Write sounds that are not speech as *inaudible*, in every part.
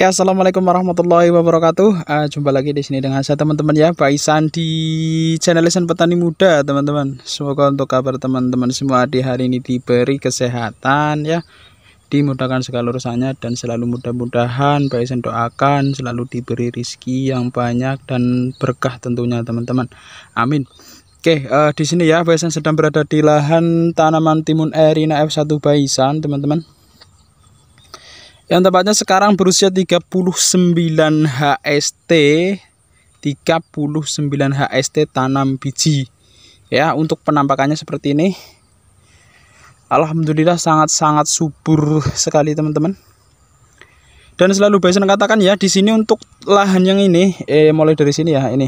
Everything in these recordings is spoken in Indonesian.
Oke, ya, assalamualaikum warahmatullahi wabarakatuh. Uh, jumpa lagi di sini dengan saya teman-teman ya, Pak Isan di channel Isan Petani Muda, teman-teman. Semoga untuk kabar teman-teman semua di hari ini diberi kesehatan ya, dimudahkan segala urusannya dan selalu mudah-mudahan Pak Isan doakan selalu diberi rizki yang banyak dan berkah tentunya teman-teman. Amin. Oke, uh, di sini ya Baisan sedang berada di lahan tanaman timun Erina F1 Baisan, teman-teman yang tepatnya sekarang berusia 39 HST 39 HST tanam biji ya untuk penampakannya seperti ini Alhamdulillah sangat-sangat subur sekali teman-teman dan selalu Bison katakan ya di sini untuk lahan yang ini eh mulai dari sini ya ini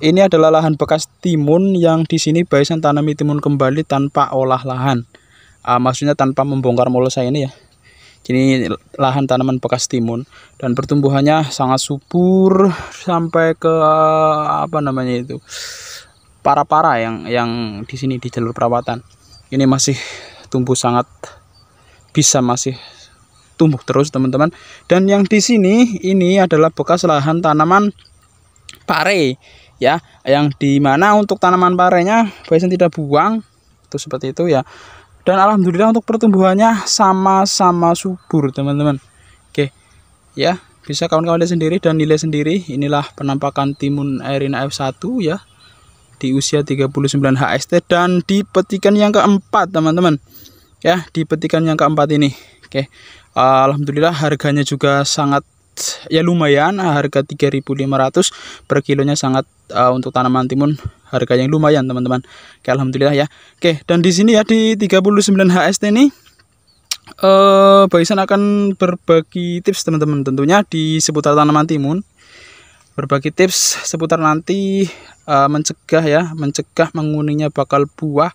ini adalah lahan bekas timun yang di sini Bison tanami timun kembali tanpa olah lahan uh, maksudnya tanpa membongkar molosa ini ya ini lahan tanaman bekas timun dan pertumbuhannya sangat subur sampai ke eh, apa namanya itu para-para yang yang di sini di jalur perawatan. Ini masih tumbuh sangat bisa masih tumbuh terus teman-teman. Dan yang di sini ini adalah bekas lahan tanaman pare ya yang dimana untuk tanaman parenya biasanya tidak buang itu seperti itu ya dan alhamdulillah untuk pertumbuhannya sama-sama subur teman-teman oke ya bisa kawan-kawan lihat sendiri dan nilai sendiri inilah penampakan timun Airina F1 ya di usia 39 HST dan di petikan yang keempat teman-teman ya di petikan yang keempat ini oke alhamdulillah harganya juga sangat ya lumayan ah, harga 3.500 per kilonya sangat uh, untuk tanaman timun harga yang lumayan teman-teman. Oke, alhamdulillah ya. Oke, dan di sini ya di 39 HST ini eh uh, Baisan akan berbagi tips teman-teman tentunya di seputar tanaman timun. Berbagi tips seputar nanti uh, mencegah ya, mencegah menguningnya bakal buah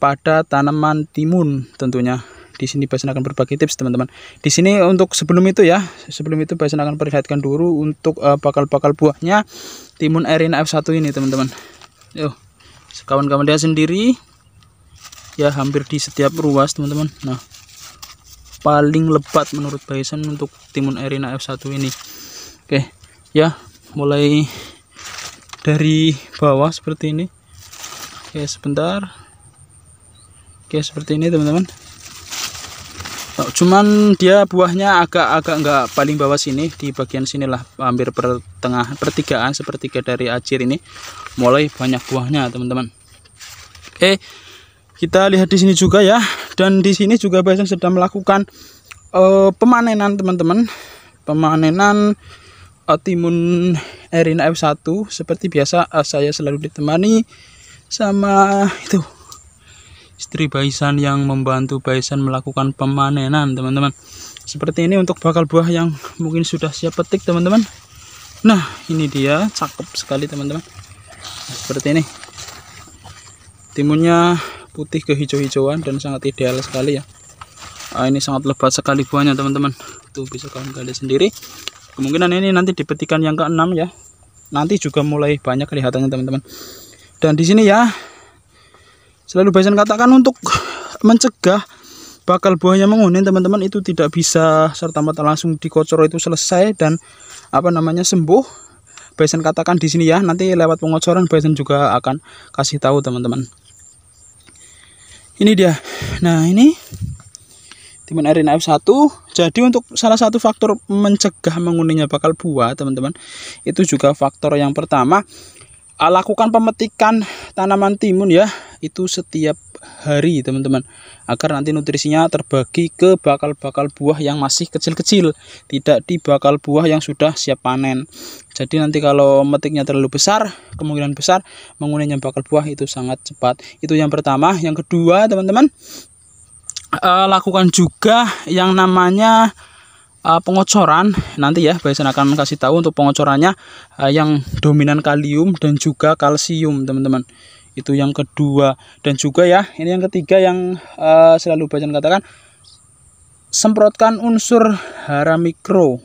pada tanaman timun tentunya di sini Basen akan berbagi tips teman-teman di sini untuk sebelum itu ya sebelum itu Basen akan perlihatkan dulu untuk eh, bakal-bakal uh, buahnya timun arena F1 ini teman-teman yo kawan-kawan dia sendiri ya hampir di setiap ruas teman-teman nah paling lebat menurut Basen untuk timun arena F1 ini oke ya mulai dari bawah seperti ini oke sebentar Oke, seperti ini teman-teman. Oh, cuman dia buahnya agak-agak nggak paling bawah sini di bagian sinilah hampir pertengahan pertigaan sepertiga dari ajir ini mulai banyak buahnya teman-teman oke kita lihat di sini juga ya dan di sini juga biasanya sedang melakukan uh, pemanenan teman-teman pemanenan uh, timun Erina F1 seperti biasa uh, saya selalu ditemani sama itu istri Baisan yang membantu Baisan melakukan pemanenan teman-teman seperti ini untuk bakal buah yang mungkin sudah siap petik teman-teman nah ini dia cakep sekali teman-teman nah, seperti ini timunnya putih kehijau-hijauan dan sangat ideal sekali ya nah, ini sangat lebat sekali buahnya teman-teman tuh bisa kalian gali sendiri kemungkinan ini nanti dipetikan yang keenam ya nanti juga mulai banyak kelihatannya teman-teman dan di sini ya selalu Baisan katakan untuk mencegah bakal buahnya menguning teman-teman itu tidak bisa serta-merta langsung dikocor itu selesai dan apa namanya sembuh Baisan katakan di sini ya nanti lewat pengocoran Baisan juga akan kasih tahu teman-teman ini dia nah ini timun Erin F1 jadi untuk salah satu faktor mencegah menguningnya bakal buah teman-teman itu juga faktor yang pertama Ah, lakukan pemetikan tanaman timun ya itu setiap hari teman-teman agar nanti nutrisinya terbagi ke bakal-bakal buah yang masih kecil-kecil tidak di bakal buah yang sudah siap panen jadi nanti kalau metiknya terlalu besar kemungkinan besar menguninya bakal buah itu sangat cepat itu yang pertama yang kedua teman-teman ah, lakukan juga yang namanya Eh, pengocoran nanti ya biasanya akan kasih tahu untuk pengocorannya eh, yang dominan kalium dan juga kalsium teman-teman itu yang kedua dan juga ya ini yang ketiga yang eh, selalu bacaan katakan semprotkan unsur hara mikro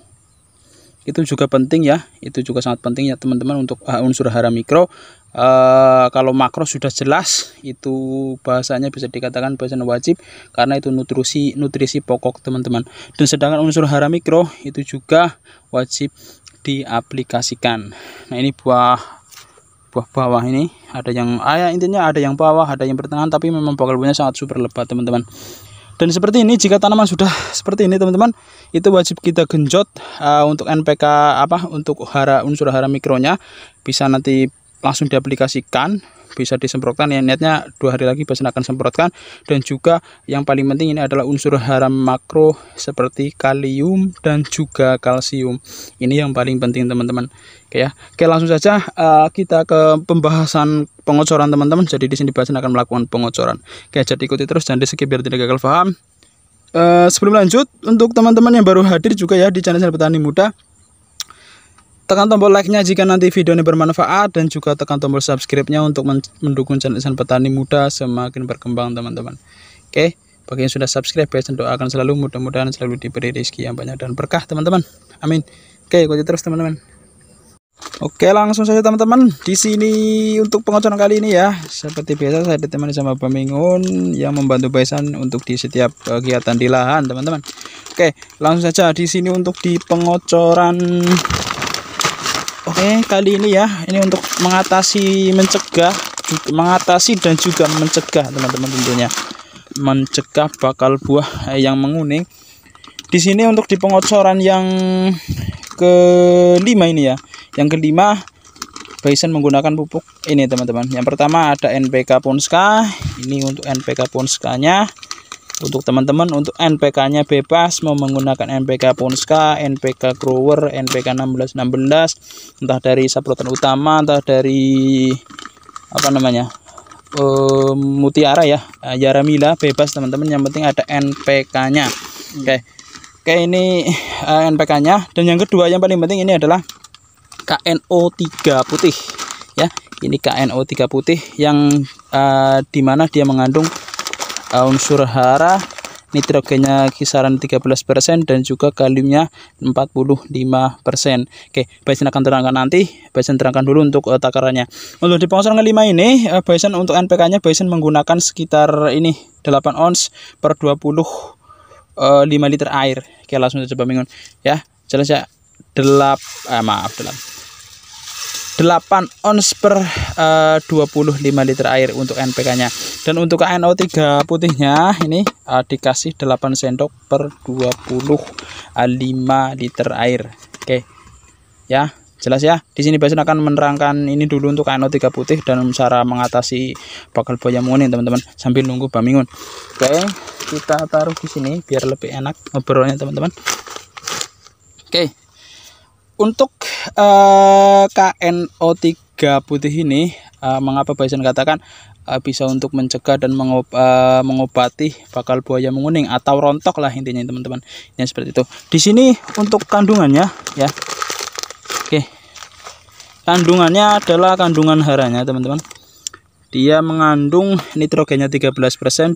itu juga penting ya itu juga sangat penting ya teman-teman untuk uh, unsur hara mikro uh, kalau makro sudah jelas itu bahasanya bisa dikatakan bahasan wajib karena itu nutrisi nutrisi pokok teman-teman dan sedangkan unsur hara mikro itu juga wajib diaplikasikan nah ini buah buah bawah ini ada yang ayah ya, intinya ada yang bawah ada yang pertengahan tapi memang bakal punya sangat super lebat teman-teman dan seperti ini jika tanaman sudah seperti ini teman-teman, itu wajib kita genjot uh, untuk NPK apa untuk hara unsur hara mikronya bisa nanti langsung diaplikasikan bisa disemprotkan ya netnya dua hari lagi pasien akan semprotkan dan juga yang paling penting ini adalah unsur haram makro seperti kalium dan juga kalsium ini yang paling penting teman-teman oke ya oke langsung saja uh, kita ke pembahasan pengocoran teman-teman jadi di sini akan melakukan pengocoran oke jadi ikuti terus dan di skip biar tidak gagal paham uh, sebelum lanjut untuk teman-teman yang baru hadir juga ya di channel, channel petani muda Tekan tombol like-nya jika nanti video ini bermanfaat dan juga tekan tombol subscribe-nya untuk mendukung channel Insan Petani Muda semakin berkembang teman-teman. Oke, bagi yang sudah subscribe ya doakan selalu mudah-mudahan selalu diberi rezeki yang banyak dan berkah teman-teman. Amin. Oke, ikuti terus teman-teman. Oke, langsung saja teman-teman. Di sini untuk pengocoran kali ini ya, seperti biasa saya ditemani sama pemingun yang membantu Baisan untuk di setiap kegiatan di lahan teman-teman. Oke, langsung saja di sini untuk di pengocoran Oke, kali ini ya, ini untuk mengatasi mencegah mengatasi dan juga mencegah teman-teman tentunya. Mencegah bakal buah yang menguning. Di sini untuk di pengocoran yang kelima ini ya. Yang kelima bison menggunakan pupuk ini teman-teman. Yang pertama ada NPK Ponska. Ini untuk NPK Ponskanya untuk teman-teman untuk NPK-nya bebas mau menggunakan NPK Ponska, NPK Grower, NPK 1616 entah dari saprotan utama entah dari apa namanya Um, mutiara ya Yaramila eh, bebas teman-teman yang penting ada NPK-nya hmm. oke okay. oke okay, ini uh, eh, NPK-nya dan yang kedua yang paling penting ini adalah KNO3 putih ya ini KNO3 putih yang uh, dimana dia mengandung unsur hara nitrogennya kisaran 13% dan juga kaliumnya 45%. Oke, Bison akan terangkan nanti. Bison terangkan dulu untuk uh, takarannya. Untuk di pengosongan kelima ini, uh, Bison untuk NPK-nya Bison menggunakan sekitar ini 8 ons per dua uh, lima liter air. Oke, langsung coba bingung. ya. Jelas ya. 8 eh, maaf, 8. 8 ons per eh, uh, 25 liter air untuk NPK nya dan untuk KNO3 putihnya ini uh, dikasih 8 sendok per 25 liter air oke ya jelas ya di sini Basun akan menerangkan ini dulu untuk KNO3 putih dan cara mengatasi bakal boya ini teman-teman sambil nunggu bamingun oke kita taruh di sini biar lebih enak ngobrolnya teman-teman oke untuk uh, eh, KNO3 putih ini uh, mengapa Bison katakan uh, bisa untuk mencegah dan mengob, uh, mengobati bakal buaya menguning atau rontok lah intinya teman-teman ya seperti itu di sini untuk kandungannya ya oke kandungannya adalah kandungan haranya teman-teman dia mengandung nitrogennya 13%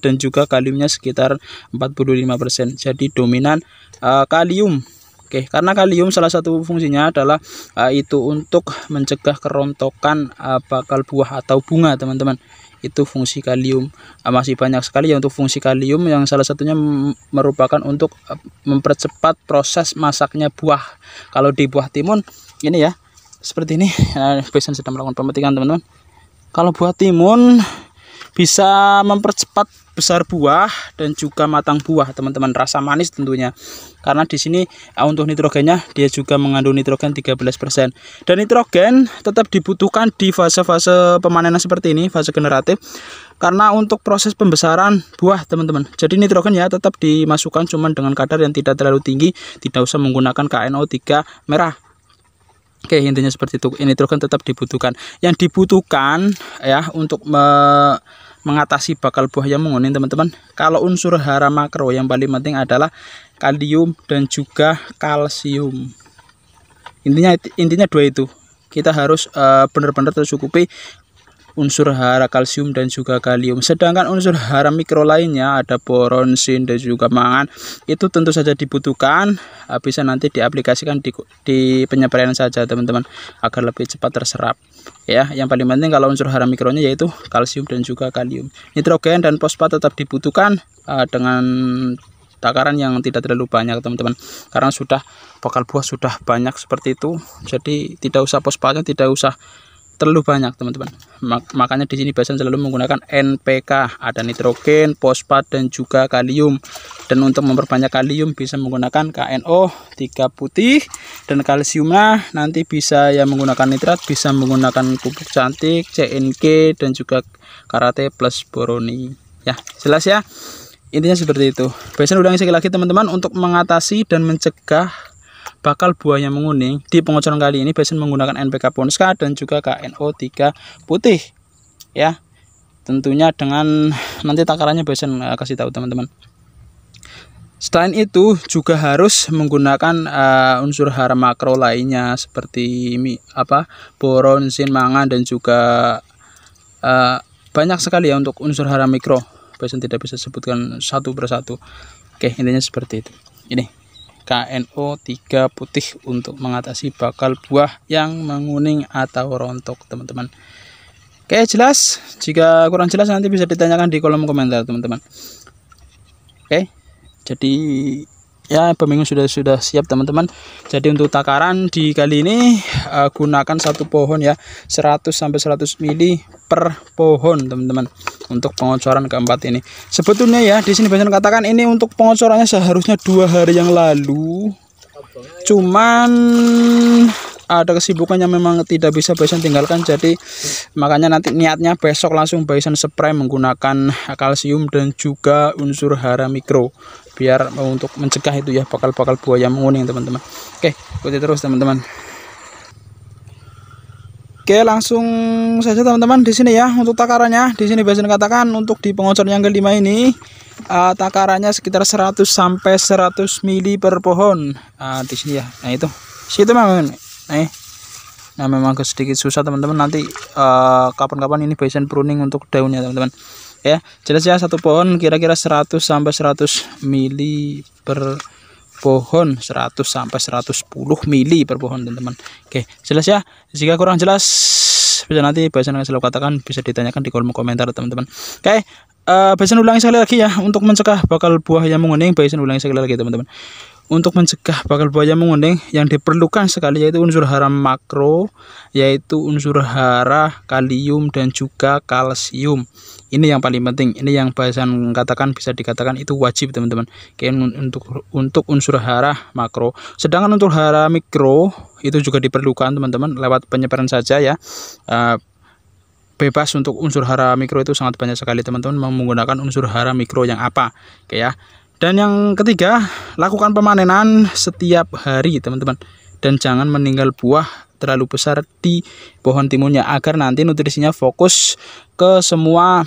dan juga kaliumnya sekitar 45% jadi dominan uh, kalium Oke, karena kalium salah satu fungsinya adalah uh, itu untuk mencegah kerontokan uh, bakal buah atau bunga, teman-teman. Itu fungsi kalium. Uh, masih banyak sekali ya untuk fungsi kalium yang salah satunya merupakan untuk uh, mempercepat proses masaknya buah. Kalau di buah timun ini ya, seperti ini. Uh, *laughs* sedang melakukan pemetikan, teman-teman. Kalau buah timun bisa mempercepat besar buah dan juga matang buah teman-teman rasa manis tentunya karena di sini eh, untuk nitrogennya dia juga mengandung nitrogen 13% dan nitrogen tetap dibutuhkan di fase-fase pemanenan seperti ini fase generatif karena untuk proses pembesaran buah teman-teman jadi nitrogen ya tetap dimasukkan cuman dengan kadar yang tidak terlalu tinggi tidak usah menggunakan KNO3 merah Oke intinya seperti itu nitrogen tetap dibutuhkan yang dibutuhkan ya untuk me mengatasi bakal buah yang menguning teman-teman kalau unsur hara makro yang paling penting adalah kalium dan juga kalsium intinya intinya dua itu kita harus eh, benar-benar tercukupi unsur hara kalsium dan juga kalium. Sedangkan unsur hara mikro lainnya ada boron, zinc dan juga mangan itu tentu saja dibutuhkan bisa nanti diaplikasikan di, di penyebaran saja teman-teman agar lebih cepat terserap ya. Yang paling penting kalau unsur hara mikronya yaitu kalsium dan juga kalium. Nitrogen dan fosfat tetap dibutuhkan uh, dengan takaran yang tidak terlalu banyak teman-teman karena sudah bakal buah sudah banyak seperti itu jadi tidak usah fosfatnya tidak usah terlalu banyak teman-teman makanya di sini biasanya selalu menggunakan NPK ada nitrogen fosfat dan juga kalium dan untuk memperbanyak kalium bisa menggunakan KNO 3 putih dan kalsiumnya nanti bisa yang menggunakan nitrat bisa menggunakan pupuk cantik CNK dan juga karate plus boroni ya jelas ya intinya seperti itu biasanya udah sekali lagi teman-teman untuk mengatasi dan mencegah bakal buahnya menguning. Di pengocoran kali ini biasanya menggunakan NPK Ponska dan juga KNO3 putih. Ya. Tentunya dengan nanti takarannya biasanya uh, eh, kasih tahu teman-teman. Selain itu juga harus menggunakan uh, unsur hara makro lainnya seperti mi, apa boron, sin, mangan dan juga uh, banyak sekali ya untuk unsur hara mikro. Biasanya tidak bisa sebutkan satu persatu. Oke, intinya seperti itu. Ini KNO 3 putih untuk mengatasi bakal buah yang menguning atau rontok teman-teman oke jelas jika kurang jelas nanti bisa ditanyakan di kolom komentar teman-teman oke jadi ya pemingung sudah sudah siap teman-teman jadi untuk takaran di kali ini uh, gunakan satu pohon ya 100 100 mili per pohon teman-teman untuk pengocoran keempat ini sebetulnya ya di sini Bajan katakan ini untuk pengocorannya seharusnya dua hari yang lalu cuman ada kesibukan yang memang tidak bisa Bosan tinggalkan jadi makanya nanti niatnya besok langsung Bosan spray menggunakan kalsium dan juga unsur hara mikro biar untuk mencegah itu ya bakal-bakal buaya menguning teman-teman oke ikuti terus teman-teman Oke, langsung saja teman-teman di sini ya untuk takarannya. Di sini biasanya katakan untuk di pengocor yang kelima ini uh, takarannya sekitar 100 sampai 100 mili per pohon. Uh, di sini ya. Nah, itu. Situ memang. Nah, nah memang sedikit susah teman-teman nanti eh, kapan-kapan uh, ini Basin pruning untuk daunnya teman-teman. Ya, jelas ya satu pohon kira-kira 100 sampai 100 mili per pohon 100 sampai 110 mili per pohon teman-teman oke jelas ya jika kurang jelas bisa nanti bahasa yang selalu katakan bisa ditanyakan di kolom komentar teman-teman oke uh, eh, bahasa ulangi sekali lagi ya untuk mencegah bakal buah yang menguning bahasa ulangi sekali lagi teman-teman untuk mencegah bakal buaya menguning yang diperlukan sekali yaitu unsur hara makro yaitu unsur hara kalium dan juga kalsium ini yang paling penting ini yang bahasan katakan bisa dikatakan itu wajib teman-teman untuk untuk unsur hara makro sedangkan untuk hara mikro itu juga diperlukan teman-teman lewat penyebaran saja ya eh, bebas untuk unsur hara mikro itu sangat banyak sekali teman-teman menggunakan unsur hara mikro yang apa oke ya dan yang ketiga, lakukan pemanenan setiap hari, teman-teman. Dan jangan meninggal buah terlalu besar di pohon timunnya agar nanti nutrisinya fokus ke semua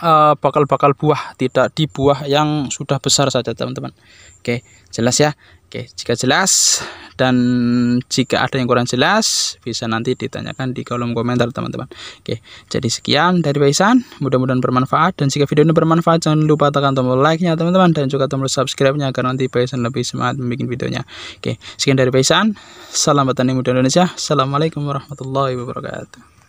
eh, bakal-bakal uh, buah, tidak di buah yang sudah besar saja, teman-teman. Oke, jelas ya. Oke, jika jelas dan jika ada yang kurang jelas bisa nanti ditanyakan di kolom komentar teman-teman. Oke, jadi sekian dari Baisan. mudah-mudahan bermanfaat dan jika video ini bermanfaat jangan lupa tekan tombol like-nya teman-teman dan juga tombol subscribe-nya agar nanti Baisan lebih semangat membuat videonya. Oke, sekian dari Baisan. Salam petani muda Indonesia. Assalamualaikum warahmatullahi wabarakatuh.